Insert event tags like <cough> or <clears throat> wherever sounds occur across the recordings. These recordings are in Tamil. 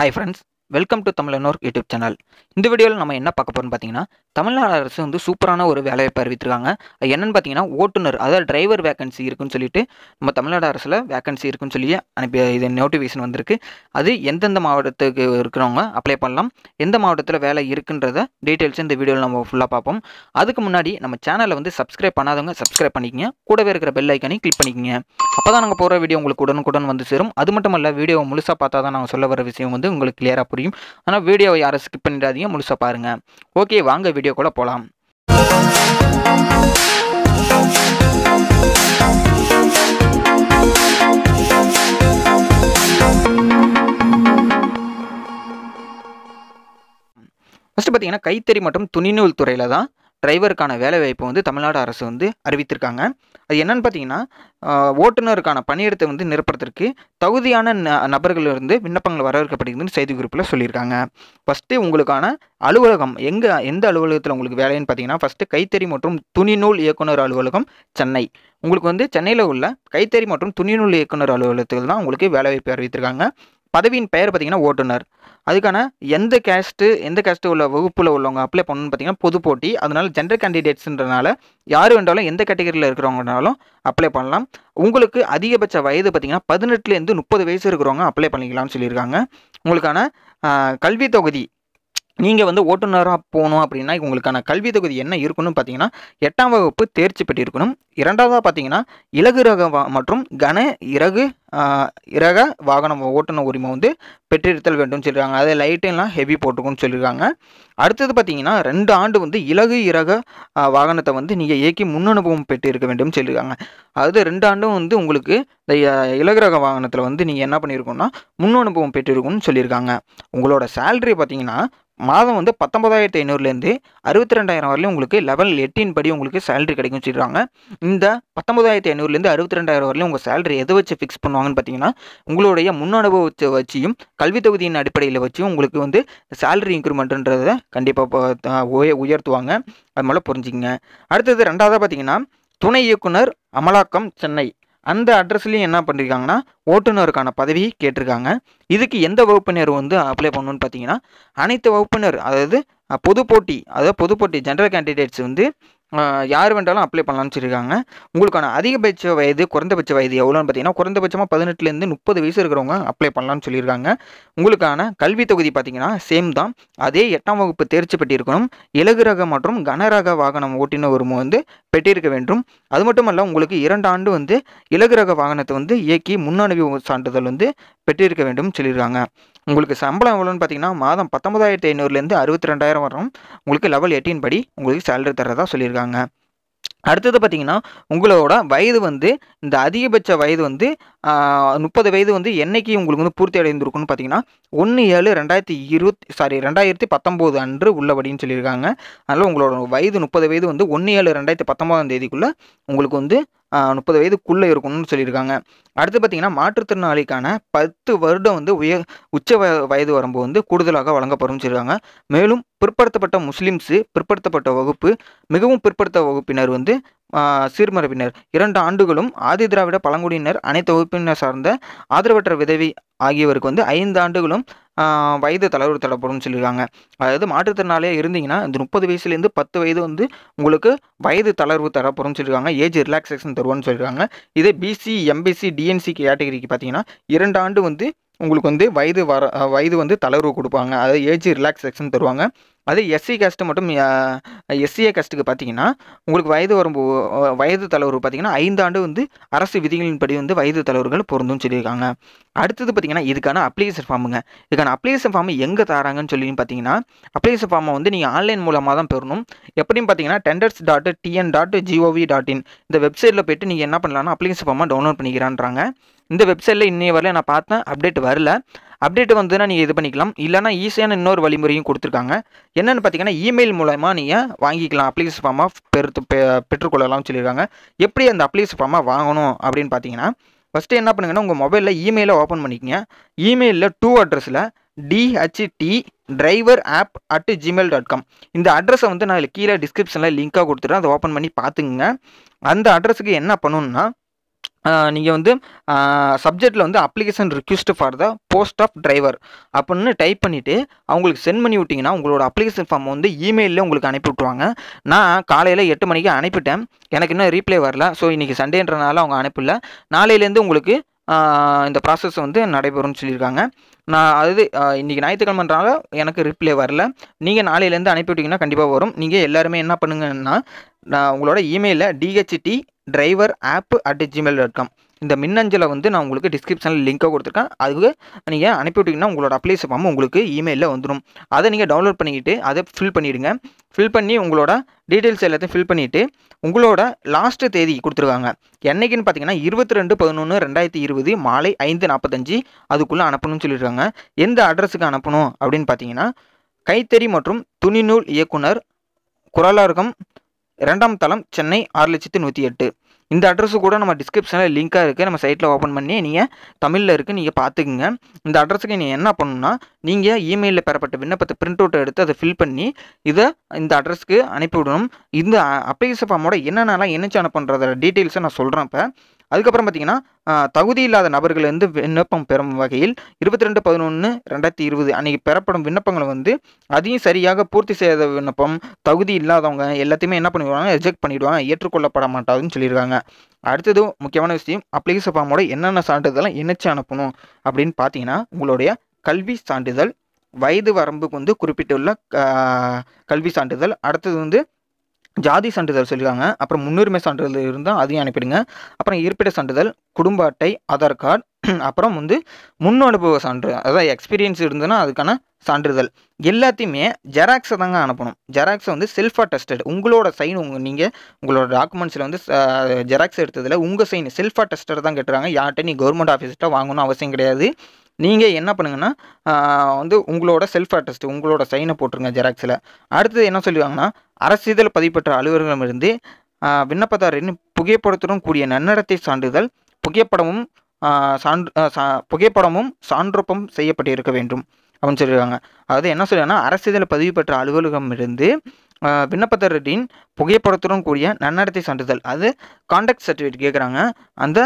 Hi friends, welcome to Tamil இன்னொரு யூடியூப் சேனல் இந்த வீடியோவில் நம்ம என்ன பார்க்க போகிறோம்னு பார்த்தீங்கன்னா தமிழ்நாடு அரசு வந்து சூப்பரான ஒரு வேலையை அறிவித்திருக்காங்க என்னென்னு பார்த்தீங்கன்னா ஓட்டுநர் அதாவது டிரைவர் வேகன்சி இருக்குன்னு சொல்லிட்டு நம்ம தமிழ்நாடு அரசில் வேகன்சி இருக்குன்னு சொல்லி அனுப்பி இது நோட்டிஃபிகேஷன் வந்திருக்கு அது எந்தெந்த மாவட்டத்துக்கு இருக்கிறவங்க அப்ளை பண்ணலாம் எந்த மாவட்டத்தில் வேலை இருக்குன்றத டீட்டெயில்ஸ் இந்த வீடியோவில் நம்ம ஃபுல்லாக பார்ப்போம் அதுக்கு முன்னாடி நம்ம சேனலை வந்து சப்ஸ்கிரைப் பண்ணாதவங்க சப்ஸ்கிரைப் பண்ணிக்கங்க கூடவே இருக்கிற பெல் ஐக்கானையும் கிளிக் பண்ணிக்கங்க அப்போ தான் நாங்கள் போகிற வீடியோ உங்களுக்கு உடனுக்குடன் வந்து சேரும் அது மட்டும் இல்லை வீடியோ முழுசாக பார்த்தா தான் நாங்கள் சொல்ல வர விஷயம் வந்து உங்களுக்கு கிளியராக புரியும் முடியும் ஆனால் வீடியோவை யாரும் ஸ்கிப் பண்ணிடாதீங்க முழுசாக பாருங்கள் ஓகே வாங்க வீடியோ கூட போகலாம் ஃபஸ்ட்டு பார்த்தீங்கன்னா கைத்தறி மற்றும் துணிநூல் துறையில் தான் டிரைவருக்கான வேலைவாய்ப்பை வந்து தமிழ்நாடு அரசு வந்து அறிவித்திருக்காங்க அது என்னென்னு பார்த்தீங்கன்னா ஓட்டுநருக்கான பணியிடத்தை வந்து நிரப்புறதுக்கு தகுதியான ந நபர்கள் இருந்து விண்ணப்பங்கள் வரவேற்கப்படுகிறதுன்னு செய்தி குறிப்பில் சொல்லியிருக்காங்க ஃபஸ்ட்டு உங்களுக்கான அலுவலகம் எங்கே எந்த அலுவலகத்தில் உங்களுக்கு வேலைன்னு பார்த்தீங்கன்னா ஃபஸ்ட்டு கைத்தறி மற்றும் துணிநூல் இயக்குனர் அலுவலகம் சென்னை உங்களுக்கு வந்து சென்னையில் உள்ள கைத்தறி மற்றும் துணிநூல் இயக்குனர் அலுவலகத்தில் தான் உங்களுக்கு வேலைவாய்ப்பு அறிவித்திருக்காங்க பதவியின் பெயர் பார்த்தீங்கன்னா ஓட்டுநர் அதுக்கான எந்த கேஸ்ட்டு எந்த கேஸ்ட்டு உள்ள வகுப்பில் உள்ளவங்க அப்ளை பண்ணணும்னு பார்த்தீங்கன்னா பொது போட்டி அதனால் ஜென்ரல் கேண்டிடேட்ஸுன்றனால யார் வேண்டாலும் எந்த கேட்டகரியில் இருக்கிறவங்கனாலும் அப்ளை பண்ணலாம் உங்களுக்கு அதிகபட்ச வயது பார்த்தீங்கன்னா பதினெட்டுலேருந்து முப்பது வயசு இருக்கிறவங்க அப்ளை பண்ணிக்கலாம்னு சொல்லியிருக்காங்க உங்களுக்கான கல்வி தொகுதி நீங்கள் வந்து ஓட்டுநராக போகணும் அப்படின்னா உங்களுக்கான கல்வி தொகுதி என்ன இருக்கணும் பார்த்தீங்கன்னா எட்டாம் வகுப்பு தேர்ச்சி பெற்றிருக்கணும் இரண்டாவதாக பார்த்தீங்கன்னா இலகு ரக மற்றும் கன இறகு இறக வாகனம் ஓட்டுநர் உரிமை வந்து பெற்றிருத்தல் வேண்டும் சொல்லியிருக்காங்க அதே லைட்டெல்லாம் ஹெவி போட்டுக்கணும்னு சொல்லியிருக்காங்க அடுத்தது பார்த்தீங்கன்னா ரெண்டு ஆண்டு வந்து இலகு இறக வாகனத்தை வந்து நீங்கள் இயக்கி முன் அனுபவம் பெற்று இருக்க வேண்டும் சொல்லியிருக்காங்க அதாவது ரெண்டு ஆண்டும் வந்து உங்களுக்கு இந்த இலகு ரக வாகனத்தில் வந்து நீங்கள் என்ன பண்ணியிருக்கோம்னா முன் அனுபவம் பெற்றிருக்கணும்னு சொல்லியிருக்காங்க உங்களோட சேல்ரி பார்த்தீங்கன்னா மாதம் வந்து பத்தொன்பதாயிரத்தி ஐநூறுலேருந்து அறுபத்தி ரெண்டாயிரம் வரலையும் உங்களுக்கு லெவல் எட்டின் படி உங்களுக்கு சேலரி கிடைக்கும் சொல்லிடுறாங்க இந்த பத்தொன்பதாயிரத்தி ஐநூறுலேருந்து அறுபத்தி ரெண்டாயிரம் வரலையும் உங்கள் சேலரி எதை வச்சு ஃபிக்ஸ் பண்ணுவாங்கன்னு பார்த்தீங்கன்னா உங்களுடைய முன் அனுபவத்தை வச்சியும் கல்வித் தொகுதியின் அடிப்படையில் வச்சியும் உங்களுக்கு வந்து சேலரி இன்க்ரிமெண்ட்டுன்றத கண்டிப்பாக உயர்த்துவாங்க அது மேலே புரிஞ்சுக்கங்க அடுத்தது ரெண்டாவதாக பார்த்தீங்கன்னா துணை இயக்குனர் அமலாக்கம் சென்னை அந்த அட்ரஸ்லையும் என்ன பண்ணியிருக்காங்கன்னா ஓட்டுநருக்கான பதவி கேட்டிருக்காங்க இதுக்கு எந்த வகுப்பினர் வந்து அப்ளை பண்ணணும்னு பார்த்தீங்கன்னா அனைத்து வகுப்பினர் அதாவது பொது போட்டி அதாவது பொது போட்டி ஜென்ரல் கேண்டிடேட்ஸ் வந்து யார் வேண்டாலும் அப்ளை பண்ணலாம்னு சொல்லியிருக்காங்க உங்களுக்கான அதிகபட்ச வயது குறைந்தபட்ச வயது எவ்வளோன்னு பார்த்தீங்கன்னா குறைந்தபட்சமாக பதினெட்டுலேருந்து முப்பது வயசு இருக்கிறவங்க அப்ளை பண்ணலான்னு சொல்லியிருக்காங்க உங்களுக்கான கல்வி தொகுதி பார்த்தீங்கன்னா சேம் தான் அதே எட்டாம் வகுப்பு தேர்ச்சி பெற்றிருக்கணும் இலகுரக மற்றும் கனரக வாகனம் ஓட்டினவரும் வந்து பெற்றிருக்க வேண்டும் அது மட்டுமல்ல உங்களுக்கு இரண்டு ஆண்டு வந்து இலகுரக வாகனத்தை வந்து இயக்கி முன்னனுபவ சான்றிதழ் வந்து பெற்றிருக்க வேண்டும் சொல்லியிருக்காங்க உங்களுக்கு சம்பளம் எவ்வளோன்னு பார்த்தீங்கன்னா மாதம் பத்தொன்பதாயிரத்தி ஐநூறுலேருந்து அறுபத்தி ரெண்டாயிரம் வரும் உங்களுக்கு லெவல் எயிட்டீன் படி உங்களுக்கு சேலரி தரதாக சொல்லியிருக்காங்க சொல்லியிருக்காங்க அடுத்தது பார்த்தீங்கன்னா உங்களோட வயது வந்து இந்த அதிகபட்ச வயது வந்து முப்பது வயது வந்து என்னைக்கு உங்களுக்கு வந்து பூர்த்தி அடைந்திருக்குன்னு பார்த்தீங்கன்னா ஒன்று ஏழு ரெண்டாயிரத்தி இருபத்தி சாரி ரெண்டாயிரத்தி பத்தொம்போது அன்று உள்ளபடின்னு சொல்லியிருக்காங்க அதனால் உங்களோட வயது முப்பது வயது வந்து ஒன்று ஏழு ரெண்டாயிரத்தி பத்தொம்போதாம் தேதிக்குள்ளே உங்களுக்கு வந்து முப்பது வயதுக்குள்ளே இருக்கணும்னு சொல்லியிருக்காங்க அடுத்து பார்த்தீங்கன்னா மாற்றுத்திறனாளிக்கான பத்து வருடம் வந்து உய உச்ச வயது வரம்பு வந்து கூடுதலாக வழங்கப்படும் சொல்லியிருக்காங்க மேலும் பிற்படுத்தப்பட்ட முஸ்லீம்ஸு பிற்படுத்தப்பட்ட வகுப்பு மிகவும் பிற்படுத்த வகுப்பினர் வந்து சீர்மரபினர் இரண்டு ஆண்டுகளும் ஆதி திராவிட பழங்குடியினர் அனைத்து வகுப்பினர் சார்ந்த ஆதரவற்ற விதவி ஆகியவருக்கு வந்து ஐந்து ஆண்டுகளும் வயது தலைவர் தடப்படும் சொல்லியிருக்காங்க அதாவது மாற்றுத்திறனாளியாக இருந்தீங்கன்னா இந்த முப்பது வயசுலேருந்து பத்து வயது வந்து உங்களுக்கு வயது தளர்வு தரப்படும் சொல்லியிருக்காங்க ஏஜ் ரிலாக்ஸேஷன் தருவோம்னு சொல்லியிருக்காங்க இதே பிசி எம்பிசி டிஎன்சி கேட்டகரிக்கு பார்த்தீங்கன்னா இரண்டு ஆண்டு வந்து உங்களுக்கு வந்து வயது வர வயது வந்து தளர்வு கொடுப்பாங்க அதாவது ஏஜ் ரிலாக்ஸேஷன் தருவாங்க அதே எஸ்சி கேஸ்ட்டு மட்டும் எஸ்சிஏ கேஸ்ட்டுக்கு பார்த்தீங்கன்னா உங்களுக்கு வயது வரும்போ வயது தலைவர் பார்த்தீங்கன்னா ஐந்தாண்டு வந்து அரசு விதிகளின்படி வந்து வயது தலைவர்கள் பொருந்தும் சொல்லியிருக்காங்க அடுத்தது பார்த்தீங்கன்னா இதுக்கான அப்ளிகேஷன் ஃபார்முங்க இதுக்கான அப்ளிகேஷன் ஃபார்ம் எங்கே தராங்கன்னு சொல்லி பார்த்தீங்கன்னா அப்ளிகேஷன் ஃபார்மை வந்து நீங்கள் ஆன்லைன் மூலமாக தான் பெறணும் எப்படின்னு பார்த்தீங்கன்னா tenders dot TN dot GOV dot in இந்த வெப்சைட்டில் போய்ட்டு நீங்கள் என்ன பண்ணலாம்னா அப்ளிகேஷன் ஃபார்மாக டவுன்லோட் பண்ணிக்கிறான்றாங்க இந்த வெப்சைட்டில் இன்னைய வரல நான் பார்த்தேன் அப்டேட் வரல அப்டேட் வந்ததுன்னா நீங்கள் இது பண்ணிக்கலாம் இல்லைனா ஈஸியான இன்னொரு வழிமுறையும் கொடுத்துருக்காங்க என்னென்னு பார்த்தீங்கன்னா இமெயில் மூலமாக நீங்கள் வாங்கிக்கலாம் அப்ளிகேஷன் ஃபார்மாக பெருத்து பெற்றுக்கொள்ளலாம்னு சொல்லியிருக்காங்க எப்படி அந்த அப்ளிகேஷன் ஃபார்மாக வாங்கணும் அப்படின்னு பார்த்தீங்கன்னா ஃபஸ்ட்டு என்ன பண்ணுங்கன்னா உங்கள் மொபைலில் இமெயிலை ஓப்பன் பண்ணிக்கங்க இமெயிலில் டூ அட்ரஸில் DHT driver app at Gmail dot com இந்த அட்ரஸை வந்து நான் கீழே டிஸ்கிரிப்ஷனில் லிங்க்காக கொடுத்துட்றேன் அதை ஓப்பன் பண்ணி பார்த்துங்க அந்த அட்ரஸுக்கு என்ன பண்ணணுன்னா நீங்கள் வந்து சப்ஜெக்டில் வந்து application request for the post of driver அப்படின்னு டைப் பண்ணிவிட்டு அவங்களுக்கு சென்ட் பண்ணி விட்டிங்கன்னா உங்களோட அப்ளிகேஷன் ஃபார்ம் வந்து இமெயிலில் உங்களுக்கு அனுப்பி விட்ருவாங்க நான் காலையில் எட்டு மணிக்கு அனுப்பிட்டேன் எனக்கு இன்னும் ரீப்ளை வரல ஸோ இன்றைக்கி சண்டேன்றனால அவங்க அனுப்பல நாளையிலேருந்து உங்களுக்கு இந்த ப்ராசஸ் வந்து நடைபெறும்னு சொல்லியிருக்காங்க நான் அது இன்றைக்கி ஞாயிற்றுக்கிழமைன்றனால எனக்கு ரிப்ளை வரல நீங்கள் நாளையிலேருந்து அனுப்பிவிட்டிங்கன்னா கண்டிப்பாக வரும் நீங்கள் எல்லாருமே என்ன பண்ணுங்கன்னா நான் உங்களோட இமெயிலில் DHT driver app at Gmail dot com இந்த மின்னஞ்சலை வந்து நான் உங்களுக்கு டிஸ்கிரிப்ஷனில் லிங்க்காக கொடுத்துருக்கேன் அதுக்கு நீங்கள் அனுப்பிவிட்டிங்கன்னா உங்களோட அப்ளைஸ் ஃபார்ம் உங்களுக்கு இமெயிலில் வந்துடும் அதை நீங்கள் டவுன்லோட் பண்ணிக்கிட்டு அதை ஃபில் பண்ணிவிடுங்க ஃபில் பண்ணி உங்களோட டீட்டெயில்ஸ் எல்லாத்தையும் ஃபில் பண்ணிவிட்டு உங்களோட லாஸ்ட்டு தேதி கொடுத்துருக்காங்க என்றைக்குன்னு பார்த்தீங்கன்னா இருபத்தி ரெண்டு பதினொன்று ரெண்டாயிரத்தி இருபது மாலை ஐந்து நாற்பத்தஞ்சு அதுக்குள்ளே அனுப்பணும்னு சொல்லியிருக்காங்க எந்த அட்ரஸுக்கு அனுப்பணும் அப்படின்னு பார்த்தீங்கன்னா கைத்தறி மற்றும் துணிநூல் இயக்குனர் குரலார்கம் இரண்டாம் தளம் சென்னை ஆறு லட்சத்து நூற்றி எட்டு இந்த அட்ரஸு கூட நம்ம டிஸ்கிரிப்ஷனில் லிங்க்காக இருக்குது நம்ம சைட்டில் ஓப்பன் பண்ணி நீங்கள் தமிழில் இருக்குது நீங்கள் பார்த்துக்குங்க இந்த அட்ரஸுக்கு நீங்கள் என்ன பண்ணணும்னா நீங்கள் இமெயிலில் பெறப்பட்ட விண்ணப்பத்தை பிரிண்ட் அவுட் எடுத்து அதை ஃபில் பண்ணி இதை இந்த அட்ரஸ்க்கு அனுப்பிவிடணும் இந்த அப்ளிகேஷன் ஃபார்மோட என்னென்னலாம் என்னச்சு அனுப்புன்றத டீட்டெயில்ஸை நான் சொல்கிறேன் இப்போ அதுக்கப்புறம் பார்த்தீங்கன்னா தகுதி இல்லாத நபர்களிருந்து விண்ணப்பம் பெறும் வகையில் இருபத்தி ரெண்டு பதினொன்று ரெண்டாயிரத்தி இருபது அன்னைக்கு பெறப்படும் விண்ணப்பங்களை வந்து அதையும் சரியாக பூர்த்தி செய்யாத விண்ணப்பம் தகுதி இல்லாதவங்க எல்லாத்தையுமே என்ன பண்ணிடுவாங்க ரிஜெக்ட் பண்ணிடுவாங்க ஏற்றுக்கொள்ளப்பட மாட்டாதுன்னு சொல்லியிருக்காங்க அடுத்தது முக்கியமான விஷயம் அப்ளிகேஷன் ஃபார்மோட என்னென்ன சான்றிதழ்லாம் இணைச்சு அனுப்பணும் அப்படின்னு பார்த்தீங்கன்னா உங்களுடைய கல்வி சான்றிதழ் வயது வரம்புக்கு வந்து குறிப்பிட்டுள்ள கல்வி சான்றிதழ் அடுத்தது வந்து ஜாதி சான்றிதழ் சொல்லியிருக்காங்க அப்புறம் முன்னுரிமை சான்றிதழ் இருந்தால் அதையும் அனுப்பிடுங்க அப்புறம் இருப்பிட சான்றிதழ் குடும்ப அட்டை ஆதார் கார்டு <clears throat> அப்புறம் வந்து முன் அனுபவ சான்று அதாவது எக்ஸ்பீரியன்ஸ் இருந்ததுன்னா அதுக்கான சான்றிதழ் எல்லாத்தையுமே ஜெராக்ஸை தாங்க அனுப்பணும் ஜெராக்ஸை வந்து செல்ஃபாக டெஸ்டட் உங்களோட சைன் உங்கள் நீங்கள் உங்களோட டாக்குமெண்ட்ஸில் வந்து ஜெராக்ஸ் எடுத்ததில் உங்கள் சைன் செல்ஃபாக டெஸ்டட் தான் கேட்டுறாங்க யார்கிட்ட நீ கவர்மெண்ட் ஆஃபீஸ்கிட்ட வாங்கணும் அவசியம் கிடையாது நீங்கள் என்ன பண்ணுங்கன்னா வந்து உங்களோட செல்ஃப் அட்டஸ்ட் உங்களோட சைனை போட்டுருங்க ஜெராக்ஸில் அடுத்தது என்ன சொல்லுவாங்கன்னா அரசிதழ் பதிவுபெற்ற அலுவலகமிருந்து விண்ணப்பதாரின் புகைப்படத்துடன் கூடிய நன்னடத்தை சான்றிதழ் புகைப்படமும் சான்று புகைப்படமும் சான்றொப்பம் செய்யப்பட்டிருக்க வேண்டும் அப்படின்னு சொல்லியிருக்காங்க அதாவது என்ன சொல்லுவாங்கன்னா அரசிதழ் பதிவு பெற்ற அலுவலகம் இருந்து விண்ணப்பதாரரின் புகைப்படத்துடன் கூடிய நன்னடத்தை சான்றிதழ் அது கான்டாக்ட் சர்டிஃபிகேட் கேட்குறாங்க அந்த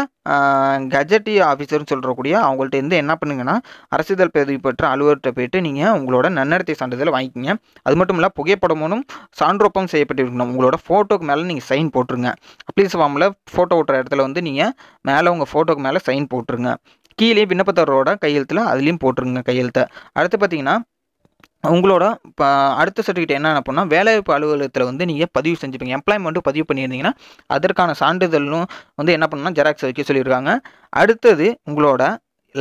கஜெட்டி ஆஃபீஸர்னு சொல்கிறக்கூடிய அவங்கள்ட்ட இருந்து என்ன பண்ணுங்கன்னா அரசிதழ் பதவி பெற்ற அலுவலர்கிட்ட போயிட்டு நீங்கள் உங்களோட நன்னடத்தை சான்றிதழ் வாங்கிக்கிங்க அது மட்டும் இல்லை புகைப்படமும் செய்யப்பட்டு செய்யப்பட்டிருக்கணும் உங்களோட ஃபோட்டோக்கு மேலே நீங்கள் சைன் போட்டுருங்க ப்ளீஸ் ஃபார்மில் ஃபோட்டோ ஓட்டுற இடத்துல வந்து நீங்கள் மேலே உங்கள் ஃபோட்டோக்கு மேலே சைன் போட்டுருங்க கீழே விண்ணப்பத்தரோட கையெழுத்தில் அதுலேயும் போட்டுருங்க கையெழுத்தை அடுத்து பார்த்தீங்கன்னா உங்களோட இப்போ அடுத்த சர்டிஃபிகேட் என்ன பண்ணால் வேலைவாய்ப்பு அலுவலகத்தில் வந்து நீங்கள் பதிவு செஞ்சுப்பீங்க எம்ப்ளாய்மெண்ட்டு பதிவு பண்ணியிருந்தீங்கன்னா அதற்கான சான்றிதழும் வந்து என்ன பண்ணணும்னா ஜெராக்ஸ் வைக்க சொல்லியிருக்காங்க அடுத்தது உங்களோட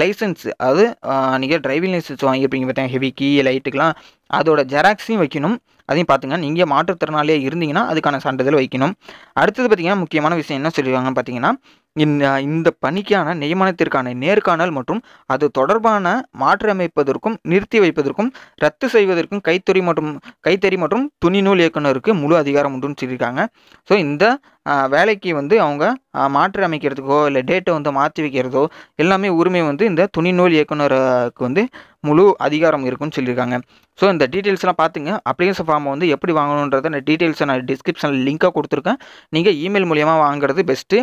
லைசன்ஸ் அது நீங்கள் டிரைவிங் லைசன்ஸ் வாங்கியிருப்பீங்க பார்த்தீங்கன்னா ஹெவி கீ லைட்டுக்கெலாம் அதோட ஜெராக்ஸையும் வைக்கணும் அதையும் பார்த்துங்க நீங்கள் மாற்றுத்திறனாளியாக இருந்தீங்கன்னா அதுக்கான சான்றிதழ் வைக்கணும் அடுத்தது பார்த்திங்கன்னா முக்கியமான விஷயம் என்ன சொல்லியிருக்காங்கன்னு பார்த்தீங்கன்னா இந்த பணிக்கான நியமனத்திற்கான நேர்காணல் மற்றும் அது தொடர்பான மாற்றியமைப்பதற்கும் நிறுத்தி வைப்பதற்கும் ரத்து செய்வதற்கும் கைத்தறி மற்றும் கைத்தறி மற்றும் துணிநூல் இயக்குநருக்கு முழு அதிகாரம் உண்டு சொல்லியிருக்காங்க ஸோ இந்த வேலைக்கு வந்து அவங்க மாற்றி அமைக்கிறதுக்கோ இல்லை டேட்டை வந்து மாற்றி வைக்கிறதோ எல்லாமே உரிமை வந்து இந்த துணிநூல் இயக்குனருக்கு வந்து முழு அதிகாரம் இருக்குன்னு சொல்லியிருக்காங்க ஸோ இந்த டீட்டெயில்ஸ்லாம் பார்த்துங்க அப்ளிகேஷன் ஃபார்மை வந்து எப்படி வாங்கணுன்றத இந்த டீட்டெயில்ஸை நான் டிஸ்கிரிப்ஷனில் லிங்க்காக கொடுத்துருக்கேன் நீங்கள் இமெயில் மூலியமாக வாங்குறது பெஸ்ட்டு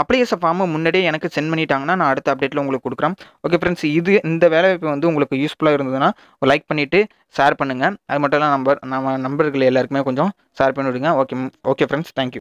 அப்ளிகேஷன் ஃபார்மை முன்னாடியே எனக்கு சென்ட் பண்ணிட்டாங்கன்னா நான் அடுத்த அப்டேட்டில் உங்களுக்கு கொடுக்குறேன் ஓகே ஃப்ரெண்ட்ஸ் இது இந்த வேலைவாய்ப்பு வந்து உங்களுக்கு யூஸ்ஃபுல்லாக இருந்ததுன்னா லைக் பண்ணிவிட்டு ஷேர் பண்ணுங்கள் அது மட்டும் இல்லாமல் நம்பர் நம்ம நம்பர்கள் எல்லாருக்குமே கொஞ்சம் ஷேர் பண்ணி விடுங்க ஓகே ஓகே ஃப்ரெண்ட்ஸ் தேங்க்யூ